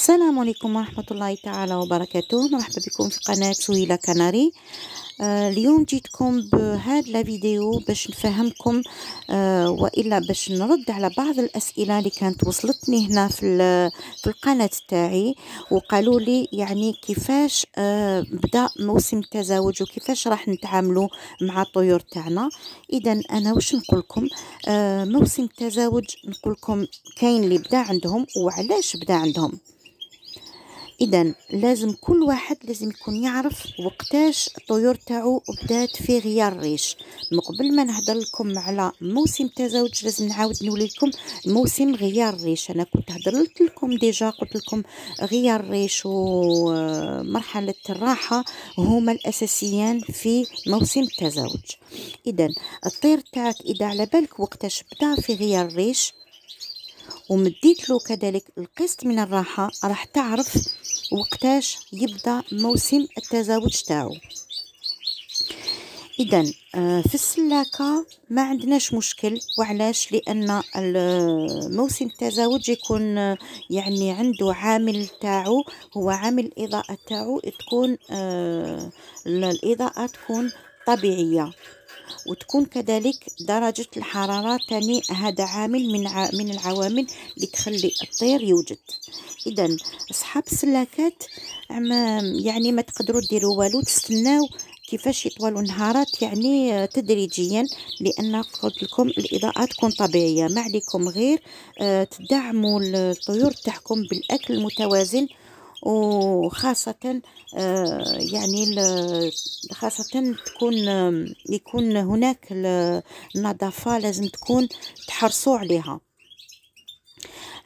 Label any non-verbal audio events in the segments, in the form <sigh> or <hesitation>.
السلام عليكم ورحمة الله تعالى وبركاته مرحبا بكم في قناة سويلة كناري آه، اليوم جيتكم بهاد لا فيديو باش نفهمكم آه، والا باش نرد على بعض الاسئله اللي كانت وصلتني هنا في في القناه تاعي وقالوا لي يعني كيفاش آه، بدا موسم التزاوج وكيفاش راح نتعاملوا مع الطيور تاعنا اذا انا واش نقول لكم موسم التزاوج نقول لكم كاين اللي بدا عندهم وعلاش بدا عندهم اذا لازم كل واحد لازم يكون يعرف وقتاش الطيور تاعو بدات في غيار الريش من قبل ما نهضر لكم على موسم تزاوج لازم نعاود نولي لكم موسم غيار الريش انا كنت هضرت لكم ديجا قلت لكم غيار الريش ومرحله <hesitation> الراحه هما الاساسيان في موسم التزاوج اذا الطير تاعك اذا على بالك وقتاش بدا في غيار الريش ومديت له كذلك القسط من الراحة راح تعرف وقتاش يبدا موسم التزاوج تاعو اذا آه، في السلاكه ما عندناش مشكل وعلاش لان موسم التزاوج يكون آه، يعني عنده عامل تاعو هو عامل الاضاءه تاعو تكون آه، الاضاءه تكون طبيعيه وتكون كذلك درجة الحرارة تاني هذا عامل من ع... من العوامل اللي تخلي الطير يوجد إذا أصحاب السلاكات يعني ما تقدروا ديروا والو تستناو كيفاش يطولوا نهارات يعني تدريجيا لان قلت لكم الاضاءه تكون طبيعيه ما عليكم غير آه، تدعموا الطيور تاعكم بالاكل المتوازن وخاصة آه، يعني خاصة تكون يكون هناك النظافة لازم تكون تحرصوا عليها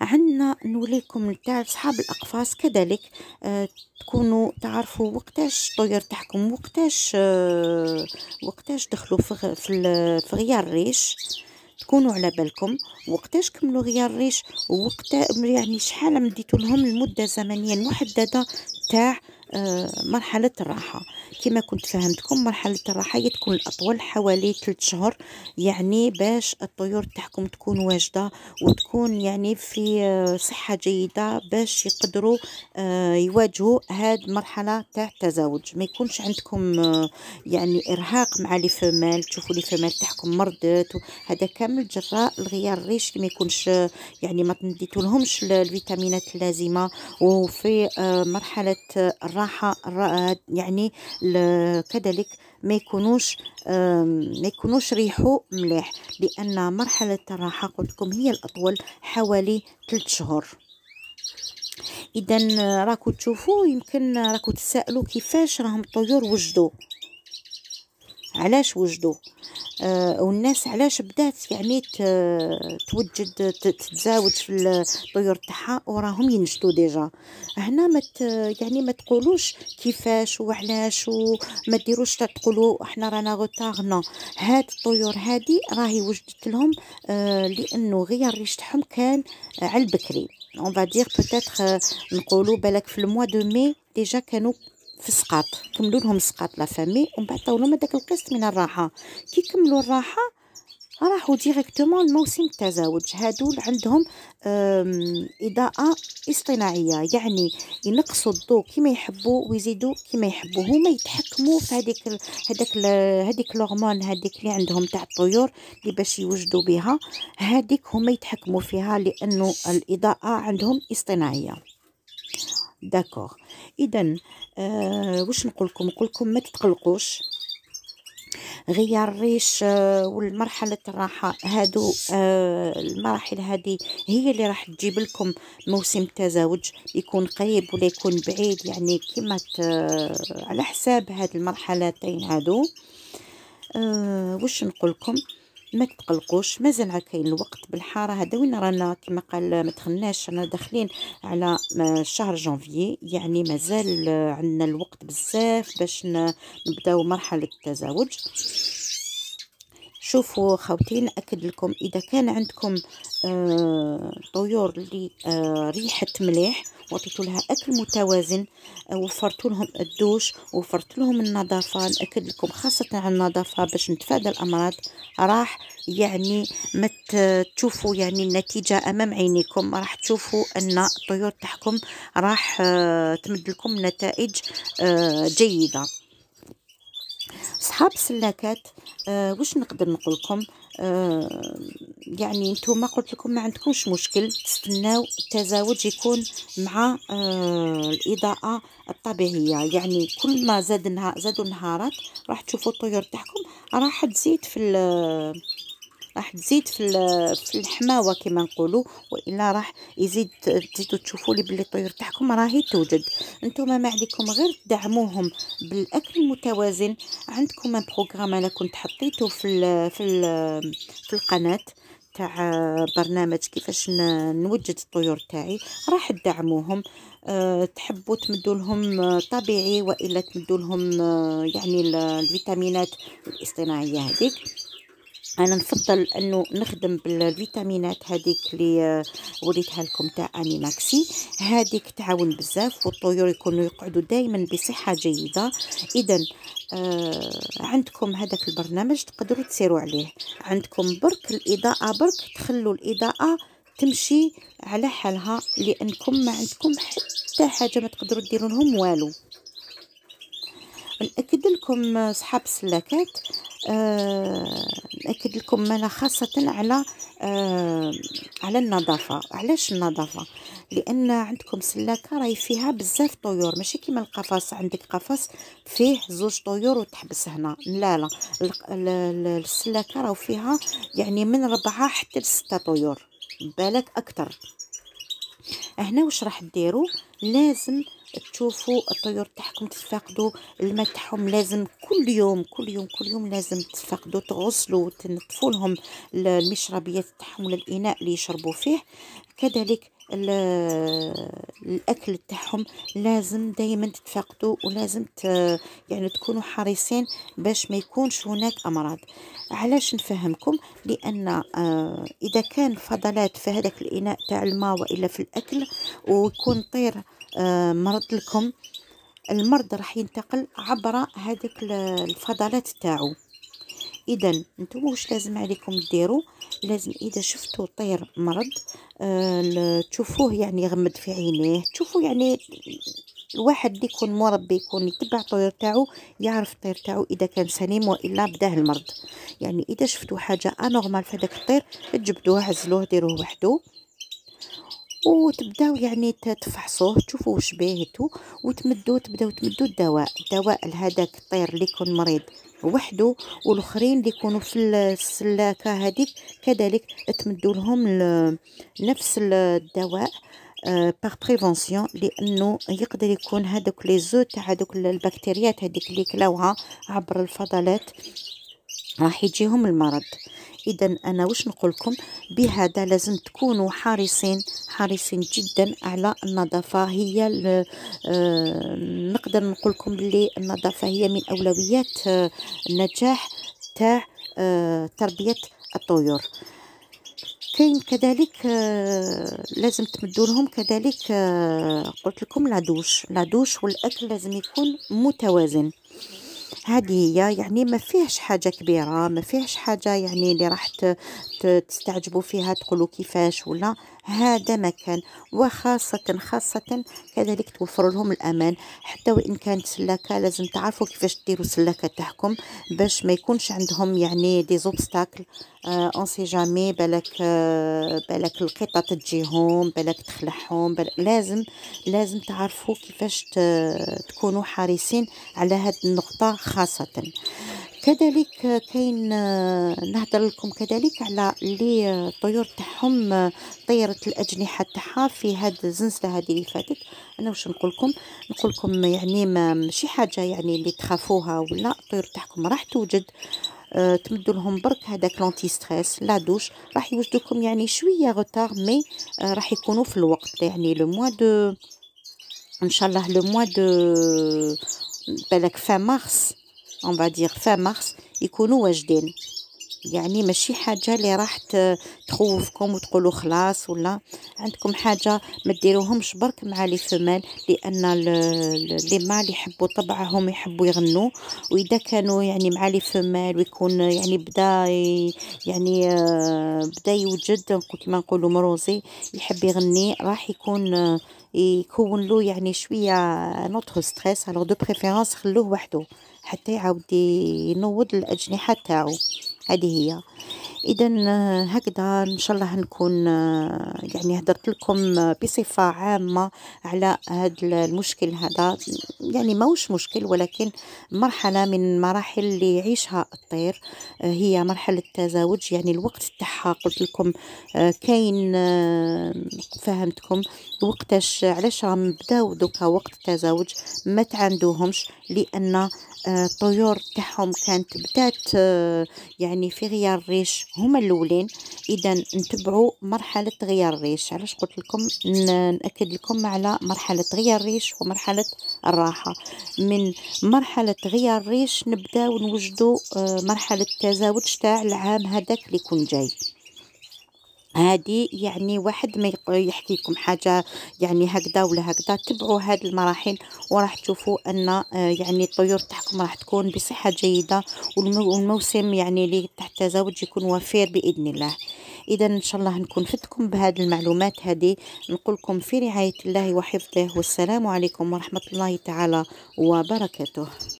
عندنا نوليكم تاع صحاب الاقفاص كذلك آه تكونوا تعرفوا وقتاش الطيور تاعكم وقتاش آه وقتاش دخلوا في غيار الريش تكونوا على بالكم وقتاش كملوا غيار الريش وقت يعني شحال مديتو لهم المده الزمنيه المحدده تاع آه، مرحله الراحه كما كنت فهمتكم مرحله الراحة تكون الاطول حوالي 3 شهور يعني باش الطيور تاعكم تكون واجده وتكون يعني في آه، صحه جيده باش يقدروا آه، يواجهوا هاد المرحله تاع التزاوج ما يكونش عندكم آه، يعني ارهاق مع لي فمال تشوفوا لي فمال تاعكم مرضت هذا كامل جراء الغيار الريش ما يكونش يعني ما تديتو لهمش الفيتامينات اللازمه وفي مرحله الراحه يعني كذلك ما يكونوش ما يكونوش ريحو مليح لان مرحله الراحه قلت لكم هي الاطول حوالي 3 شهور اذا راكو تشوفوا يمكن راكو تسالوا كيفاش راهم الطيور وجدوا علاش وجدوا آه والناس علاش بدات يعني آه، توجد تتزاوج في الطيور تاعها وراهم ينشطوا ديجا هنا ما يعني ما تقولوش كيفاش وعلاش وما ديروش تقولوا احنا رانا غوتار نو هاد الطيور هادي راهي وجدت لهم آه لانه غير ريش تاعهم كان على البكري اون فادير بوتيتر نقولوا بالك في الموا دو مي ديجا كانوا في سقاط كملوا لهم سقاط لا فامي ومن بعد طاولوا داك القسط من الراحه كي كملوا الراحه راحوا ديريكتومون لموسم التزاوج هادو عندهم اضاءه اصطناعيه يعني ينقصوا الضوء كما يحبوا ويزيدوا كما يحبوا هما يتحكموا في هذيك هذاك هذيك الهرمون هذيك اللي عندهم تاع الطيور اللي باش يوجدوا بها هذيك هما يتحكموا فيها لانه الاضاءه عندهم اصطناعيه داكور اذا آه واش نقول لكم نقول لكم ما تتقلقوش غير الريش آه والمرحله الراحه هادو آه المراحل هذه هي اللي راح تجيب لكم موسم التزاوج يكون قريب ولا يكون بعيد يعني كما آه، على حساب هاد المرحلتين هادو آه، واش نقول لكم ما تقلقوش مازال عاد كاين الوقت بالحاره هذا وين رانا كما قال ما تخناش رانا داخلين على آه، شهر جانفي يعني مازال آه، عندنا الوقت بزاف باش نبداو مرحله التزاوج شوفوا خاوتي ناكد لكم اذا كان عندكم آه، طيور اللي ريحه آه، ريحت مليح وعطيتو لها اكل متوازن آه لهم الدوش وفرت لهم النظافه ناكد لكم خاصه على النظافه باش نتفادى الامراض راح يعني ما تشوفوا يعني النتيجه امام عينيكم راح تشوفوا ان الطيور تاعكم راح آه، تمد لكم نتائج جيده صحاب السلاكات آه واش نقدر نقول لكم آه يعني نتوما قلت لكم ما عندكمش مشكل تستناو التزاوج يكون مع آه الاضاءه الطبيعيه يعني كل ما زاد نهار زادوا النهارات راح تشوفوا الطيور تاعكم راح تزيد في راح تزيد في في الحماوه كما نقولوا والا راح يزيد تزيدوا تشوفوا لي بلي الطيور تاعكم راهي توجد نتوما ما عليكم غير تدعموهم بالاكل المتوازن عندكم ان بروغرام انا كنت حطيته في الـ في الـ في القناه تاع برنامج كيفاش نوجد الطيور تاعي راح تدعموهم أه تحبوا تمدوا لهم طبيعي والا تمدوا لهم آه، يعني الفيتامينات الاصطناعيه هذيك انا نفضل انه نخدم بالفيتامينات هذيك اللي آه، وريتها لكم تاع انيماكسي هذيك تعاون بزاف والطيور يكونوا يقعدوا دائما بصحه جيده اذا آه عندكم هذاك البرنامج تقدروا تسيروا عليه عندكم برك الاضاءه برك تخلوا الاضاءه تمشي على حالها لانكم ما عندكم حتى حاجه ما تقدروا ديروا لهم والو ناكد لكم آه، صحاب السلاكات آه ناكد لكم انا خاصه على آه على النظافه علاش النظافه لان عندكم سلاكه راهي فيها بزاف طيور ماشي كيما القفص عندك قفص فيه زوج طيور وتحبس هنا لا لا السلاكه راهو فيها يعني من ربعه حتى لسته طيور بالك اكثر هنا واش راح ديرو لازم تشوفوا الطيور تاعكم تفقدوا الماء تاعهم لازم كل يوم كل يوم كل يوم لازم تفقدوا تغسلوا وتنظفوا لهم المشربيات تاعهم ولا الاناء اللي يشربوا فيه كذلك الاكل تاعهم لازم دائما تتفقدوا ولازم ت... يعني تكونوا حريصين باش ما يكونش هناك امراض علاش نفهمكم لان آه، اذا كان فضلات في هذاك الاناء تاع الماء والا في الاكل ويكون طير آه، مرض لكم المرض راح ينتقل عبر هذيك الفضلات تاعو اذا نتوما واش لازم عليكم ديروا لازم اذا شفتوا طير مرض آه تشوفوه يعني يغمد في عينيه تشوفوا يعني الواحد اللي يكون مربي يكون يتبع الطيور تاعو يعرف الطير تاعو اذا كان سليم والا بداه المرض يعني اذا شفتوا حاجه انورمال في هذاك الطير تجبدوه عزلوه ديروه وحده وتبداو يعني تفحصوه تشوفوا واش بيهتو وتمدوا تبداو تمدوا الدواء الدواء لهذاك الطير اللي يكون مريض وحده والاخرين اللي يكونوا في السلاكه هذيك كذلك تمدوا لهم نفس الدواء باغ آه، بريفونسيون لانه يقدر يكون هذوك لي زو تاع هذوك البكتيريات هذيك اللي كلاوها عبر الفضلات راح يجيهم المرض اذا انا واش نقولكم بهذا لازم تكونوا حريصين حريصين جدا على النظافه هي آه، نقدر نقولكم بلي النظافه هي من اولويات آه، النجاح تاع آه، تربيه الطيور كاين كذلك لازم تمدوا لهم كذلك قلت لكم لا دوش لا دوش والاكل لازم يكون متوازن هي يعني ما فيهش حاجة كبيرة ما فيهش حاجة يعني اللي راح تستعجبوا فيها تقولوا كيفاش ولا هذا مكان وخاصة خاصة كذلك توفر لهم الأمان حتى وإن كانت سلاكة لازم تعرفوا كيفاش تديروا سلاكة تاعكم باش ما يكونش عندهم يعني دي زوبستاكل اون سي جامي بالك آه بالك القطة تجيهم بالك تخلعهم لازم لازم تعرفوا كيفاش تكونوا حريصين على هاد النقطة خاصة كذلك كاين نهضر لكم كذلك على لي الطيور تاعهم طيرة الاجنحه تاعها في هاد الزنزله هذه اللي فاتت انا واش نقول لكم نقول لكم يعني ماشي حاجه يعني اللي تخافوها ولا الطيور تاعكم راح توجد أه تمدوا لهم برك هذاك لونتي ستريس لا دوش راح يوجدوكم يعني شويه غوتار مي أه راح يكونوا في الوقت يعني لو موا دو ان شاء الله لو موا دو بالك فان مارس on va dire fin mars, ils connaissent يعني ماشي حاجه اللي راح تخوفكم وتقولوا خلاص ولا عندكم حاجه ما ديروهمش برك مع لي فمال لان لي مال يحبوا طبعهم يحبوا يغنوا واذا كانوا يعني مع لي فمال ويكون يعني بدا يعني آه، بدا يوجد كما نقولوا مروزي يحب يغني راح يكون آه، يكون له يعني شويه نوتر ستريس الوغ دو بريفيرونس خلوه وحده حتى يعاود ينوض الاجنحه تاعو هذه هي اذا آه، هكذا ان شاء الله نكون آه، يعني هدرت لكم آه، بصفه عامه على هذا المشكل هذا يعني ماهوش مشكل ولكن مرحله من مراحل اللي يعيشها الطير هي مرحله التزاوج يعني الوقت تاعها قلت لكم كاين فهمتكم وقتاش علاش راهم بداو دوكا وقت التزاوج ما تعاندوهمش لان آه، الطيور تاعهم كانت بدات آه، يعني في غيار الريش هما الاولين اذا نتبعوا مرحله غيار الريش علاش قلت لكم ناكد لكم على مرحله غيار الريش ومرحله الراحه من مرحله غيار الريش نبداو نوجدوا آه، مرحله التزاوج تاع العام هذاك اللي يكون جاي هادي يعني واحد ما يحكيكم حاجه يعني هكذا ولا هكذا تبعوا هاد المراحل وراح تشوفوا ان آه، يعني الطيور تاعكم راح تكون بصحه جيده والموسم يعني اللي تحت التزاوج يكون وفير باذن الله اذا ان شاء الله نكون فدكم بهاد المعلومات هادي نقول لكم في رعايه الله وحفظه والسلام عليكم ورحمه الله تعالى وبركاته